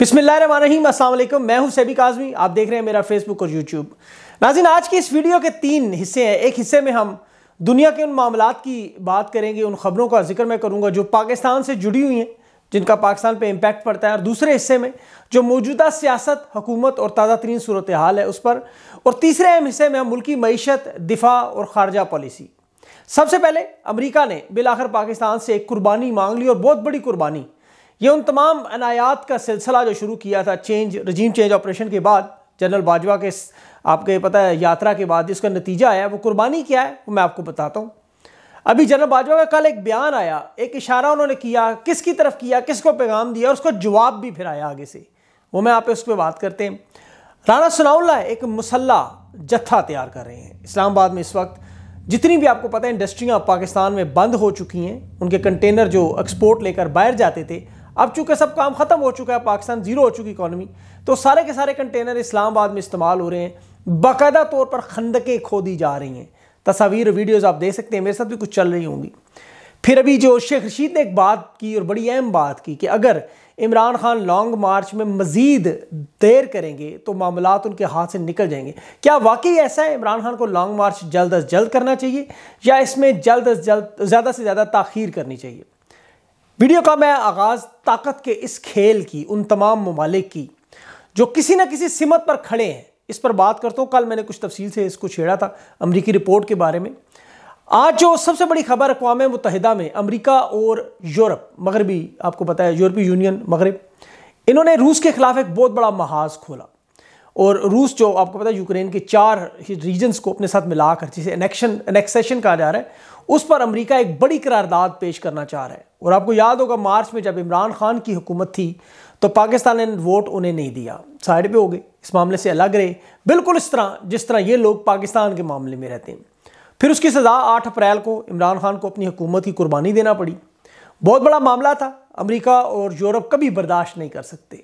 बिस्मिल्लाम असल मैं हूं सैबिक आजमी आप देख रहे हैं मेरा फेसबुक और यूट्यूब नाजिन आज की इस वीडियो के तीन हिस्से हैं एक हिस्से में हम दुनिया के उन मामला की बात करेंगे उन खबरों का जिक्र मैं करूँगा जो पाकिस्तान से जुड़ी हुई हैं जिनका पाकिस्तान पर इम्पैक्ट पड़ता है और दूसरे हिस्से में जो मौजूदा सियासत हुकूमत और ताज़ा तरीन सूरत हाल है उस पर और तीसरे अहम हिस्से में हम मुल्की मीशत दिफा और खारजा पॉलिसी सबसे पहले अमरीका ने बिलाखर पाकिस्तान से एक कुर्बानी मांग ली और बहुत बड़ी कुर्बानी ये उन तमाम अनायात का सिलसिला जो शुरू किया था चेंज रजीम चेंज ऑपरेशन के बाद जनरल बाजवा के आपके पता है यात्रा के बाद इसका नतीजा आया वो कुर्बानी क्या है वो मैं आपको बताता हूँ अभी जनरल बाजवा का कल एक बयान आया एक इशारा उन्होंने किया किसकी तरफ किया किसको पैगाम दिया और उसको जवाब भी फिर आया आगे से वो मैं आप उस पर बात करते हैं राना सनाउल्ला एक मुसल्ला जत्था तैयार कर रहे हैं इस्लामाबाद में इस वक्त जितनी भी आपको पता है इंडस्ट्रियाँ पाकिस्तान में बंद हो चुकी हैं उनके कंटेनर जो एक्सपोर्ट लेकर बाहर जाते थे अब चूंकि सब काम ख़त्म हो चुका है पाकिस्तान ज़ीरो हो चुकी इकानमी तो सारे के सारे कंटेनर इस्लामाबाद में इस्तेमाल हो रहे हैं बाकायदा तौर पर खंदकें खोदी जा रही हैं तस्वीर वीडियोज़ आप देख सकते हैं मेरे साथ भी कुछ चल रही होंगी फिर अभी जो शेख रशीद ने एक बात की और बड़ी अहम बात की कि अगर इमरान खान लॉन्ग मार्च में मज़ीद देर करेंगे तो मामला उनके हाथ से निकल जाएंगे क्या वाकई ऐसा है इमरान खान को लॉन्ग मार्च जल्द अज जल्द करना चाहिए या इसमें जल्द अज जल्द ज़्यादा से ज़्यादा तखीर करनी चाहिए वीडियो का मैं आगाज़ ताकत के इस खेल की उन तमाम ममालिक की जो किसी न किसी सिमत पर खड़े हैं इस पर बात करता हूँ कल मैंने कुछ तफसील से इसको छेड़ा था अमरीकी रिपोर्ट के बारे में आज जो सबसे बड़ी खबर अकवा मुतहदा में अमरीका और यूरोप मगरबी आपको पता है यूरोपीय यूनियन मगरब इन्होंने रूस के ख़िलाफ़ एक बहुत बड़ा महाज खोला और रूस जो आपको पता है यूक्रेन के चार रीजन्स को अपने साथ मिलाकर जिसे एनेक्शन एनेक्सेशन कहा जा रहा है उस पर अमरीका एक बड़ी करारदाद पेश करना चाह रहा है और आपको याद होगा मार्च में जब इमरान खान की हुकूमत थी तो पाकिस्तान ने वोट उन्हें नहीं दिया साइड पे हो गए इस मामले से अलग रहे बिल्कुल इस तरह जिस तरह ये लोग पाकिस्तान के मामले में रहते हैं फिर उसकी सज़ा आठ अप्रैल को इमरान खान को अपनी हुकूमत की कुर्बानी देना पड़ी बहुत बड़ा मामला था अमरीका और यूरोप कभी बर्दाश्त नहीं कर सकते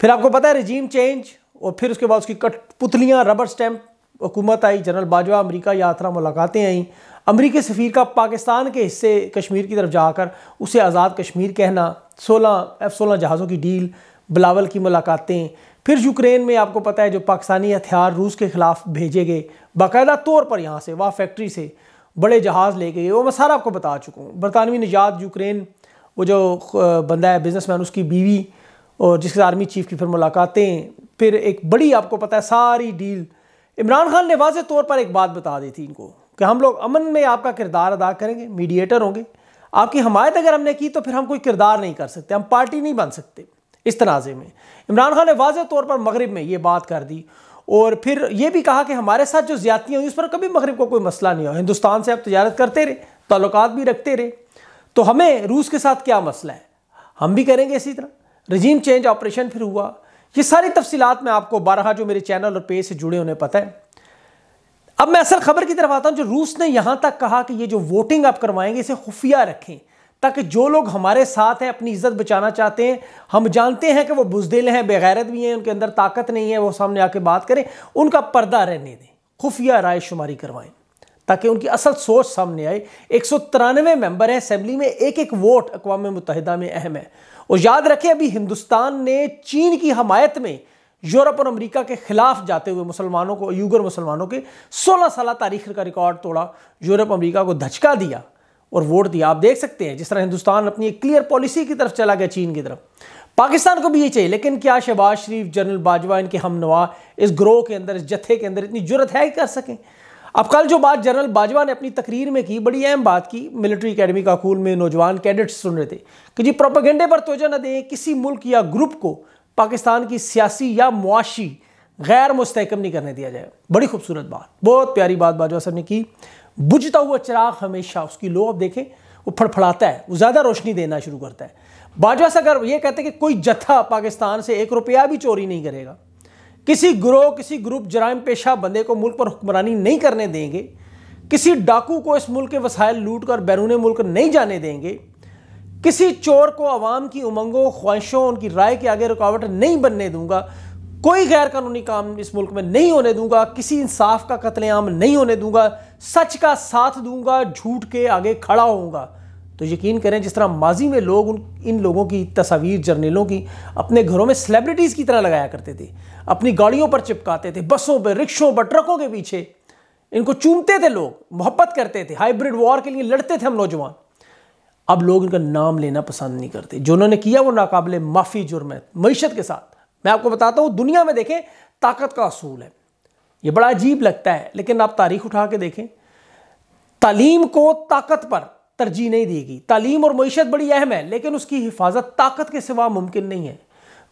फिर आपको पता है रजीम चेंज और फिर उसके बाद उसकी कट पुतलियाँ रबर स्टैम्प हुकूमत आई जनरल बाजवा अमरीका यात्रा मुलाकातें आईं अमरीकी सफ़ीर का पाकिस्तान के हिस्से कश्मीर की तरफ जाकर उसे आज़ाद कश्मीर कहना सोलह एफ सोलह जहाज़ों की डील बिलावल की मुलाकातें फिर यूक्रेन में आपको पता है जो पाकिस्तानी हथियार रूस के ख़िलाफ़ भेजे गए बाकायदा तौर पर यहाँ से वहाँ फैक्ट्री से बड़े जहाज़ ले गए वो मैं सारा आपको बता चुका हूँ बरतानवी निजात यूक्रेन वो जो बंदा है मैन उसकी बीवी और जिसके आर्मी चीफ की फिर मुलाकातें फिर एक बड़ी आपको पता है सारी डील इमरान खान ने वाज तौर पर एक बात बता दी थी इनको कि हम लोग अमन में आपका किरदार अदा करेंगे मीडिएटर होंगे आपकी हमायत अगर हमने की तो फिर हम कोई किरदार नहीं कर सकते हम पार्टी नहीं बन सकते इस तनाज़े में इमरान खान ने वाज तौर पर मगरब में ये बात कर दी और फिर ये भी कहा कि हमारे साथ जो ज्यादतियाँ हुई उस पर कभी मगरब को कोई मसला नहीं हो हिंदुस्तान से आप तजारत करते रहे ताल्लुक भी रखते रहे तो हमें रूस के साथ क्या मसला है हम भी करेंगे इसी तरह रजीम चेंज ऑपरेशन फिर हुआ ये सारी तफसीलात मैं आपको बारह जो मेरे चैनल और पेज से जुड़े उन्हें पता है अब मैं असल खबर की तरफ आता हूं जो रूस ने यहां तक कहा कि ये जो वोटिंग आप करवाएंगे इसे खुफिया रखें ताकि जो लोग हमारे साथ हैं अपनी इज्जत बचाना चाहते हैं हम जानते हैं कि वो बुजदिल हैं बेगैरत भी हैं उनके अंदर ताकत नहीं है वो सामने आके बात करें उनका पर्दा रहने दें खुफिया राय शुमारी करवाएं ताकि उनकी असल सोच सामने आए एक सौ तिरानवे मेम्बर हैं असम्बली में एक एक वोट अकवा मुतहदा में अहम है और याद रखें अभी हिंदुस्तान ने चीन की हमायत में यूरोप और अमेरिका के खिलाफ जाते हुए मुसलमानों को यूगर मुसलमानों के 16 साल तारीख का रिकॉर्ड तोड़ा यूरोप अमेरिका को धचका दिया और वोट दिया आप देख सकते हैं जिस तरह हिंदुस्तान अपनी एक क्लियर पॉलिसी की तरफ चला गया चीन की तरफ पाकिस्तान को भी ये चाहिए लेकिन क्या शहबाज शरीफ जनरल बाजवा इनके हमनवा इस ग्रोह के अंदर इस जत्थे के अंदर इतनी जरूरत है कि कर सकें अब कल जो बात जनरल बाजवा ने अपनी तकरीर में की बड़ी अहम बात की मिलिट्री अकेडमी खूल में नौजवान कैडेट्स सुन रहे थे कि जी प्रोपागेंडे पर तोजा न दें किसी मुल्क या ग्रुप को पाकिस्तान की सियासी या मुआशी गैर मुस्तकम नहीं करने दिया जाए बड़ी खूबसूरत बात बहुत प्यारी बात बाजवा साहब ने की बुझता हुआ चिराग हमेशा उसकी लो अब देखें वो फड़फड़ाता है वो ज़्यादा रोशनी देना शुरू करता है बाजवा साहब अगर ये कहते हैं कि कोई जत्था पाकिस्तान से एक रुपया भी चोरी नहीं करेगा किसी ग्रोह किसी ग्रुप जराइम पेशा बंदे को मुल्क पर हुक्मरानी नहीं करने देंगे किसी डाकू को इस मुल्क के वसायल लूट कर बैरून मुल्क नहीं जाने देंगे किसी चोर को आवाम की उमंगों ख्वाहिशों उनकी राय के आगे रुकावट नहीं बनने दूंगा कोई गैर कानूनी काम इस मुल्क में नहीं होने दूंगा किसी इंसाफ का कत्लेआम नहीं होने दूंगा सच का साथ दूंगा झूठ के आगे खड़ा होऊंगा तो यकीन करें जिस तरह माजी में लोग उन इन लोगों की तस्वीर जर्नलों की अपने घरों में सेलिब्रिटीज़ की तरह लगाया करते थे अपनी गाड़ियों पर चिपकाते थे बसों पर रिक्शों पर ट्रकों के पीछे इनको चूमते थे लोग मोहब्बत करते थे हाइब्रिड वॉर के लिए लड़ते थे हम नौजवान अब लोग इनका नाम लेना पसंद नहीं करते जो उन्होंने किया वो नाकबले माफ़ी जुर्म है मीशत के साथ मैं आपको बताता हूँ दुनिया में देखें ताकत का असूल है ये बड़ा अजीब लगता है लेकिन आप तारीख उठा के देखें तालीम को ताकत पर तरजीह नहीं देगी तालीम और मीशत बड़ी अहम है लेकिन उसकी हिफाजत ताकत के सिवा मुमकिन नहीं है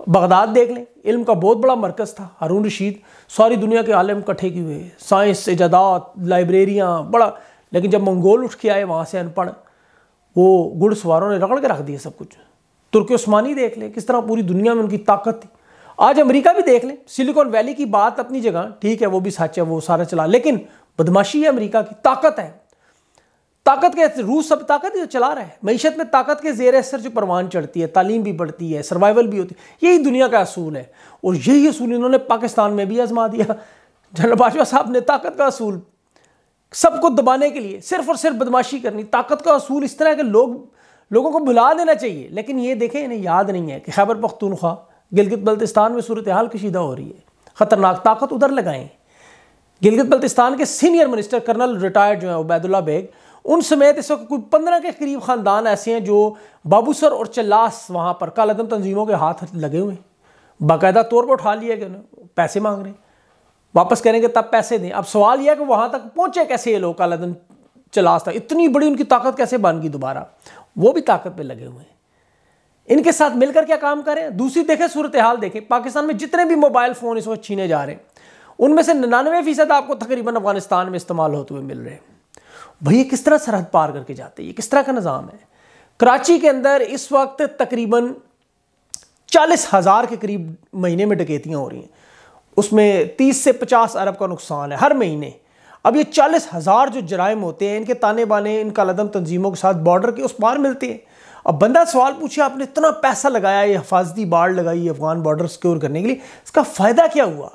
बगदाद देख लें इल्म का बहुत बड़ा मरकज़ था हरून रशीद सारी दुनिया के आलम इकट्ठे किए हुए साइंस इजादात लाइब्रेरियाँ बड़ा लेकिन जब मंगोल उठ के आए वहाँ से अनपढ़ वो घुड़सवारों ने रगड़ के रख दिया सब कुछ तुर्क उस्मानी देख लें किस तरह पूरी दुनिया में उनकी ताकत थी आज अमेरिका भी देख लें सिलिकॉन वैली की बात अपनी जगह ठीक है वो भी सच है वो सारा चला लेकिन बदमाशी है अमेरिका की ताकत है ताकत के रूस सब ताकत जो चला रहा है मीशत में ताकत के जेर असर जो परवान चढ़ती है तालीम भी बढ़ती है सर्वाइवल भी होती है यही दुनिया का असूल है और यही असूल इन्होंने पाकिस्तान में भी आजमा दिया जनरल बाजवा साहब ने ताकत का असूल सबको दबाने के लिए सिर्फ और सिर्फ बदमाशी करनी ताकत का असूल इस तरह के लोग लोगों को भुला देना चाहिए लेकिन ये देखें इन्हें याद नहीं है कि खैबर पख्तूनख्वा गिलगित बल्तिस्तान में सूरत हाल कशीदा हो रही है ख़तरनाक ताकत उधर लगाएं गिलगित बल्तिस्तान के सीनियर मिनिस्टर कर्नल रिटायर्ड जो है उबैदुल्ला बेग उन समेत इस वक्त कोई पंद्रह के करीब ख़ानदान ऐसे हैं जो बाबूसर और चल्लास वहाँ पर कलदम तंजीमों के हाथ लगे हुए हैं बाकायदा तौर पर उठा लिया गया पैसे मांग रहे हैं वापस करेंगे तब पैसे दें अब सवाल यह है कि वहाँ तक पहुँचे कैसे ये लोग कालदम चलास तक इतनी बड़ी उनकी ताकत कैसे बन गई दोबारा वो भी ताकत पर लगे हुए हैं इनके साथ मिलकर क्या काम करें दूसरी देखें सूरत हाल देखें पाकिस्तान में जितने भी मोबाइल फ़ोन इस वक्त छीने जा रहे हैं उनमें से नन्नवे फ़ीसद आपको तकरीबन अफगानिस्तान में इस्तेमाल होते हुए मिल रहे हैं भाई ये किस तरह सरहद पार करके जाते हैं ये किस तरह का निज़ाम है कराची के अंदर इस वक्त तकरीबन चालीस हज़ार के करीब महीने में डकैतियाँ हो रही हैं उसमें तीस से पचास अरब का नुकसान है हर महीने अब ये चालीस हज़ार जो जराइम होते हैं इनके ताने बाने इनका लदम तंजीमों के साथ बॉर्डर के उस पार मिलते हैं अब बंदा सवाल पूछे आपने इतना पैसा लगाया ये हफाजती बाढ़ लगाई अफगान बॉर्डर सिक्योर करने के लिए इसका फ़ायदा क्या हुआ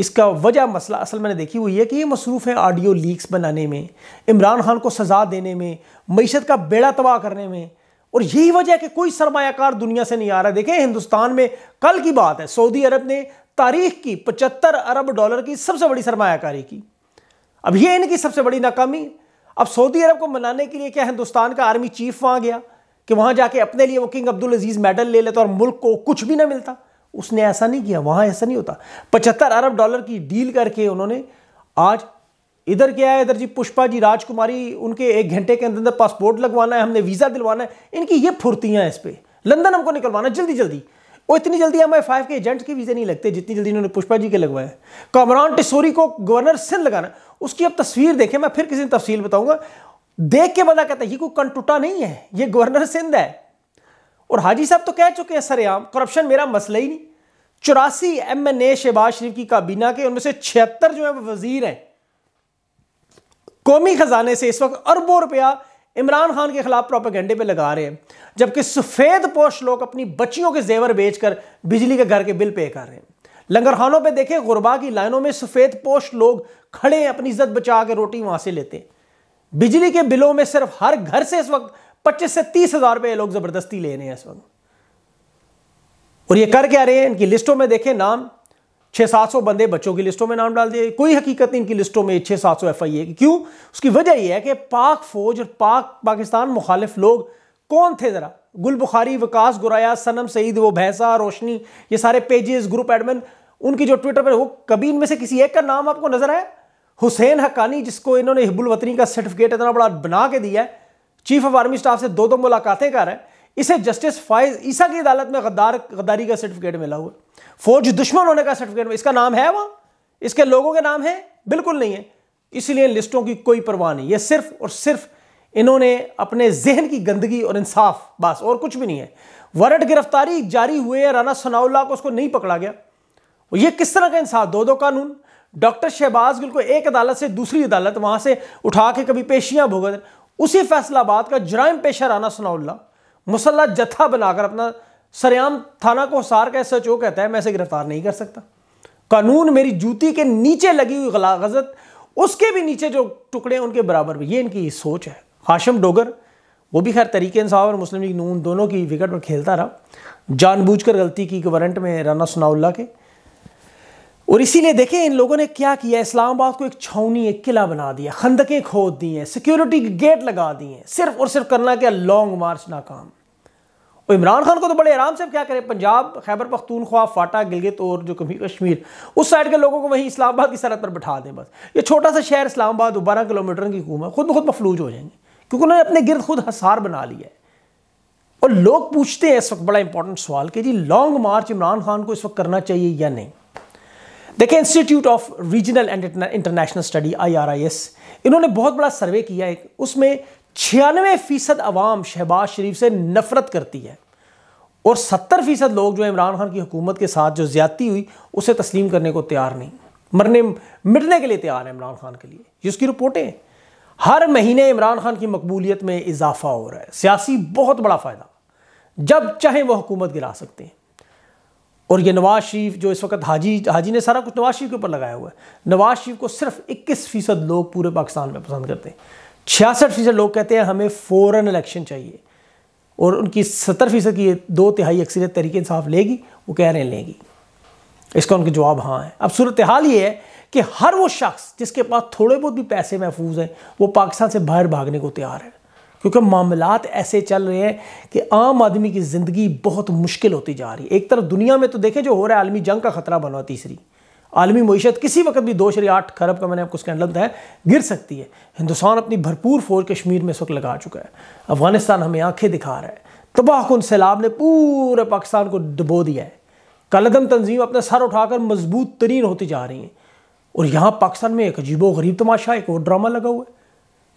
इसका वजह मसला असल मैंने देखी हुई है कि ये मसरूफ़ हैं ऑडियो लीक्स बनाने में इमरान खान को सज़ा देने में मीशत का बेड़ा तबाह करने में और यही वजह है कि कोई सरमाकार दुनिया से नहीं आ रहा देखें हिंदुस्तान में कल की बात है सऊदी अरब ने तारीख की पचहत्तर अरब डॉलर की सबसे बड़ी सरमायाकारी की अब ये इनकी सबसे बड़ी नाकामी अब सऊदी अरब को मनाने के लिए क्या हिंदुस्तान का आर्मी चीफ वहाँ गया कि वहाँ जाके अपने लिए वो किंग अब्दुल अजीज़ मेडल ले लेता और मुल्क को कुछ भी ना मिलता उसने ऐसा नहीं किया वहां ऐसा नहीं होता पचहत्तर अरब डॉलर की डील करके उन्होंने आज इधर क्या है इधर जी पुष्पा जी राजकुमारी उनके एक घंटे के अंदर पासपोर्ट लगवाना है हमने वीज़ा दिलवाना है इनकी ये फुर्तियां इस पर लंदन हमको निकलवाना जल्दी जल्दी और इतनी जल्दी एम आई फाइव के एजेंट्स के वीज़े नहीं लगते जितनी जल्दी इन्होंने पुष्पा जी के लगवाए कामरान टिसोरी को गवर्नर सिंध लगाना उसकी अब तस्वीर देखें मैं फिर किसी तफसील बताऊंगा देख के बता कहता है ये कोई कंटुटा नहीं है ये गवर्नर सिंध है और हाजी साहब तो कह चुके हैं सरेआम करप्शन मेरा मसला ही नहीं चौरासी M N A Shahbaz Sharif की काबीना के उनमें से छिहत्तर जो है वो वजीर हैं कौमी खजाने से इस वक्त अरबों रुपया इमरान खान के खिलाफ प्रोपेगेंडे पे लगा रहे हैं जबकि सफ़ेद पोष लोग अपनी बच्चियों के जेवर बेचकर बिजली के घर के बिल पे कर रहे हैं लंगरखानों पे देखें गुरबा की लाइनों में सफ़ेद पोष लोग खड़े हैं अपनी इज्जत बचा के रोटी वहां से लेते हैं बिजली के बिलों में सिर्फ हर घर से इस वक्त पच्चीस से तीस हजार रुपए लोग ज़बरदस्ती ले रहे हैं इस वक्त और ये कर क्या रहे हैं इनकी लिस्टों में देखें नाम छह सात सौ बंदे बच्चों की लिस्टों में नाम डाल दिए कोई हकीकत नहीं इनकी लिस्टों में छः सात सौ एफ आई ए की क्यों उसकी वजह यह है कि पाक फौज और पाक पाकिस्तान मुखालिफ लोग कौन थे ज़रा गुल बुखारी विकास गुराया सनम सईद वो भैंसा रोशनी ये सारे पेजेस ग्रुप एडमिन उनकी जो ट्विटर पर वो कभी इनमें से किसी एक का नाम आपको नजर आया हुसैन हकानी जिसको इन्होंने हिब्बुल वतनी का सर्टिफिकेट इतना बड़ा बना के दिया है चीफ ऑफ आर्मी स्टाफ से दो दो मुलाकातें कर रहा है इसे जस्टिस फाइज ईसा की अदालत में गद्दार गद्दारी का सर्टिफिकेट मिला हुआ फौज दुश्मन होने का सर्टिफिकेट इसका नाम है वहाँ इसके लोगों के नाम है बिल्कुल नहीं है इसलिए लिस्टों की कोई परवाह नहीं ये सिर्फ और सिर्फ इन्होंने अपने जहन की गंदगी और इंसाफ बस और कुछ भी नहीं है वरट गिरफ्तारी जारी हुए राना सनाउल्ला को उसको नहीं पकड़ा गया और ये किस तरह का इंसाफ दो दो कानून डॉक्टर शहबाज गिल को एक अदालत से दूसरी अदालत वहाँ से उठा के कभी पेशियाँ भुगत उसी फैसलाबाद का जराइम पेशा राना सनाउल्ला मुसल्ला जत्था बनाकर अपना सरेआम थाना को सार का एस एच ओ कहता है मैं इसे गिरफ्तार नहीं कर सकता कानून मेरी जूती के नीचे लगी हुई गलागजत उसके भी नीचे जो टुकड़े हैं उनके बराबर भी ये इनकी सोच है हाशम डोगर वो भी खैर तरीके इंसाफ और मुस्लिम लीग नून दोनों की विकेट पर खेलता रहा जानबूझकर गलती की वारंट में राना सनाउल्ला के और इसीलिए देखें इन लोगों ने क्या किया इस्लामाबाद को एक छावनी एक किला बना दिया खंदकें खोद दी हैं सिक्योरिटी गेट लगा दिए हैं सिर्फ और सिर्फ करना क्या लॉन्ग मार्च नाकाम और इमरान खान को तो बड़े आराम से क्या करें पंजाब खैबर पख्तूनख्वा फाटा गिलगित और जो कश्मीर उस साइड के लोगों को वहीं इस्लामाबाद की सरहद पर बैठा दें बस ये छोटा सा शहर इस्लामाबाद बारह किलोमीटर की है खुद ब खुद मफलूज हो जाएंगे क्योंकि उन्होंने अपने गिरद खुद हसार बना लिया है और लोग पूछते हैं इस वक्त बड़ा इंपॉर्टेंट सवाल कि जी लॉन्ग मार्च इमरान खान को इस वक्त करना चाहिए या नहीं देखिए institute of regional and international study आई इन्होंने बहुत बड़ा सर्वे किया है उसमें छियानवे फीसद आवाम शहबाज शरीफ से नफरत करती है और सत्तर फीसद लोग जो इमरान खान की हुकूमत के साथ जो ज्यादती हुई उसे तस्लीम करने को तैयार नहीं मरने मिटने के लिए तैयार है इमरान खान के लिए जिसकी उसकी रिपोर्टें हर महीने इमरान खान की मकबूलियत में इजाफा हो रहा है सियासी बहुत बड़ा फ़ायदा जब चाहे वह हुकूमत गिरा सकते हैं और ये नवाज शरीफ जो इस वक्त हाजी हाजी ने सारा कुछ नवाज शरीफ के ऊपर लगाया हुआ है नवाज शरीफ को सिर्फ इक्कीस फ़ीसद लोग पूरे पाकिस्तान में पसंद करते हैं छियासठ फ़ीसद लोग कहते हैं हमें फ़ौरन इलेक्शन चाहिए और उनकी सत्तर फ़ीसद की दो तिहाई अक्सरियत तरीके इंसाफ लेगी वो कह रहे हैं लेगी इसका उनके जवाब हाँ है अब सूरत हाल ये है कि हर वो शख्स जिसके पास थोड़े बहुत भी पैसे महफूज हैं वो पाकिस्तान से बाहर भागने को तैयार है क्योंकि मामलात ऐसे चल रहे हैं कि आम आदमी की ज़िंदगी बहुत मुश्किल होती जा रही है एक तरफ दुनिया में तो देखें जो हो रहा है आलमी जंग का ख़तरा बना तीसरी आलमी मीशत किसी वक्त भी दो शरी आठ खरब का मैंने आपको स्कैंडल है गिर सकती है हिंदुस्तान अपनी भरपूर फौज कश्मीर में इस वक्त लगा चुका है अफगानिस्तान हमें आँखें दिखा रहा है तबाहकुन सैलाब ने पूरे पाकिस्तान को डुबो दिया है कलदम तंजीम अपना सर उठाकर मजबूत तरीन होती जा रही हैं और यहाँ पाकिस्तान में एक अजीबो गरीब तमाशा एक और ड्रामा लगा हुआ है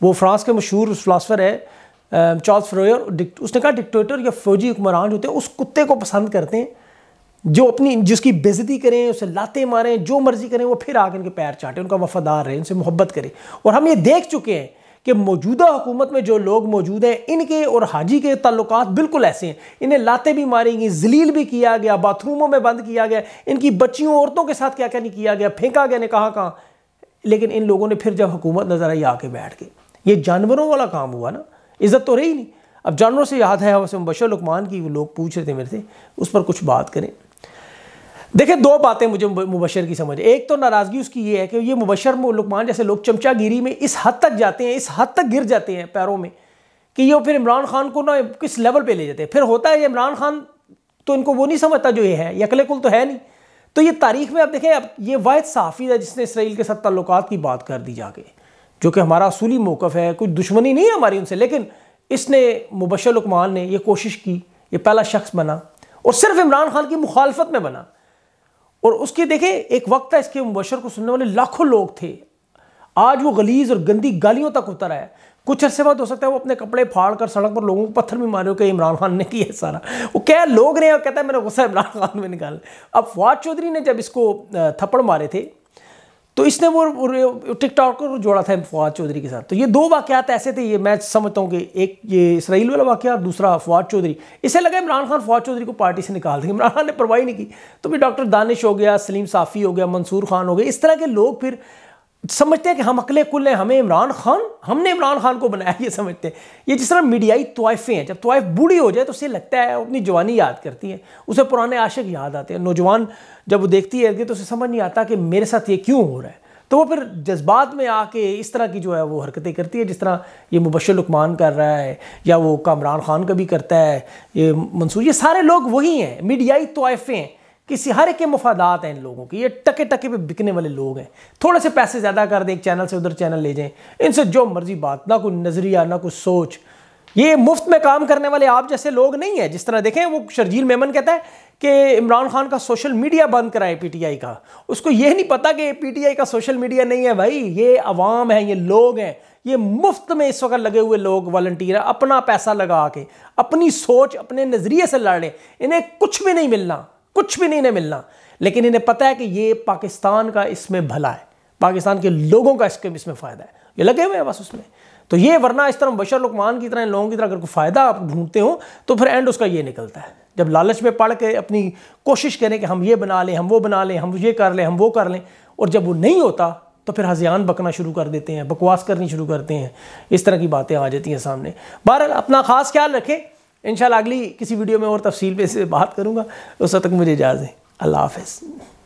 वो फ्रांस के मशहूर फिलासफ़र है चार्ल्स फ्रोयर उसने कहा डिक्टेटर या फौजी हुक्मरान जो होते हैं उस कुत्ते को पसंद करते हैं जो अपनी जिसकी बेजती करें उसे लाते मारें जो मर्ज़ी करें वो फिर आकर उनके पैर चाटें उनका वफादार रहे उनसे मोहब्बत करें और हम ये देख चुके हैं कि मौजूदा हुकूमत में जो लोग मौजूद हैं इनके और हाजी के ताल्लुक बिल्कुल ऐसे हैं इन्हें लाते भी मारेंगी जलील भी किया गया बाथरूमों में बंद किया गया इनकी बच्चियों औरतों के साथ क्या क्या नहीं किया गया फेंका गया ने कहा कहाँ लेकिन इन लोगों ने फिर जब हुकूमत नज़र आई आके बैठ गई ये जानवरों वाला काम हुआ ना इज़्ज़त तो रही नहीं अब जानवरों से याद है वैसे मुबशर लकमान की लोग पूछ रहे थे मेरे से उस पर कुछ बात करें देखिए दो बातें मुझे मुबशर की समझ एक तो नाराज़गी उसकी ये है कि ये मुबशर लकमान जैसे लोग चमचागिरी में इस हद तक जाते हैं इस हद तक गिर जाते हैं पैरों में कि ये फिर इमरान खान को ना किस लेवल पर ले जाते हैं फिर होता है इमरान खान तो इनको वो नहीं समझता जो ये है यकले कुल तो है नहीं तो ये तारीख में आप देखें अब ये वाहिद साफ़ी है जिसने इसराइल के साथ तल्लुकात की बात कर दी जाके जो कि हमारा असूली मौक़ है कुछ दुश्मनी नहीं है हमारी उनसे लेकिन इसने मुबशर ने यह कोशिश की ये पहला शख्स बना और सिर्फ इमरान खान की मुखालफत में बना और उसके देखे एक वक्त था इसके मुबशर को सुनने वाले लाखों लोग थे आज वो गलीज और गंदी गालियों तक उतर आया कुछ अरसे बाद हो सकता है वो अपने कपड़े फाड़ कर सड़क पर लोगों को पत्थर भी मारे हो कि इमरान खान ने किया सारा वो क्या लोग रहे हैं और कहता है मैंने गुस्सा इमरान खान में निकाल अब फवाद चौधरी ने जब इसको थप्पड़ मारे थे तो इसने वो टिकटॉक को जोड़ा था फवाद चौधरी के साथ तो ये दो वाकत ऐसे थे ये मैं समझता हूँ कि एक ये इसराइल वाला वाक़ और दूसरा फवाद चौधरी इसे लगा इमरान खान फवाद चौधरी को पार्टी से निकाल देंगे इमरान खान ने परवाही नहीं की तो भी डॉक्टर दानिश हो गया सलीम साफ़ी हो गया मंसूर खान हो गया इस तरह के लोग फिर समझते हैं कि हम अकले कुल हैं हमें इमरान खान हमने इमरान खान को बनाया ये समझते हैं ये जिस तरह मीडियाई तोहफे हैं जब तोहफ बूढ़ी हो जाए तो उसे लगता है अपनी जवानी याद करती है उसे पुराने आशिक याद आते हैं नौजवान जब वो देखती है तो उसे समझ नहीं आता कि मेरे साथ ये क्यों हो रहा है तो वो फिर जज्बात में आके इस तरह की जो है वो हरकतें करती है जिस तरह ये मुबशर लकमान कर रहा है या वो कामरान खान का भी करता है ये मंसूर ये सारे लोग वही हैं मीडियाई तोहफे हैं किसी हर एक के मुफादात हैं इन लोगों के ये टके टके पे बिकने वाले लोग हैं थोड़े से पैसे ज़्यादा कर दें एक चैनल से उधर चैनल ले जाएं इनसे जो मर्जी बात ना कोई नज़रिया ना कोई सोच ये मुफ्त में काम करने वाले आप जैसे लोग नहीं हैं जिस तरह देखें वो शर्जील मेमन कहता है कि इमरान खान का सोशल मीडिया बंद कराए आई का उसको ये नहीं पता कि आई का सोशल मीडिया नहीं है भाई ये अवाम है ये लोग हैं ये मुफ्त में इस वक्त लगे हुए लोग वॉल्टियर अपना पैसा लगा के अपनी सोच अपने नज़रिए से लड़े इन्हें कुछ भी नहीं मिलना कुछ भी नहीं इन्हें मिलना लेकिन इन्हें पता है कि ये पाकिस्तान का इसमें भला है पाकिस्तान के लोगों का इसके इसमें फ़ायदा है ये लगे हुए हैं बस उसमें तो ये वरना इस तरह बशर लुकमान की तरह इन लोगों की तरह अगर कोई फ़ायदा आप ढूंढते हो तो फिर एंड उसका ये निकलता है जब लालच में पढ़ के अपनी कोशिश करें कि हम ये बना लें हम वो बना लें हम ये कर लें हम वो कर लें और जब वो नहीं होता तो फिर हजियान बकना शुरू कर देते हैं बकवास करनी शुरू करते हैं इस तरह की बातें आ जाती हैं सामने बहरहाल अपना ख़ास ख्याल रखें इन अगली किसी वीडियो में और तफसील पे से बात करूँगा उस तक मुझे इजाज़ है अल्लाह हाफ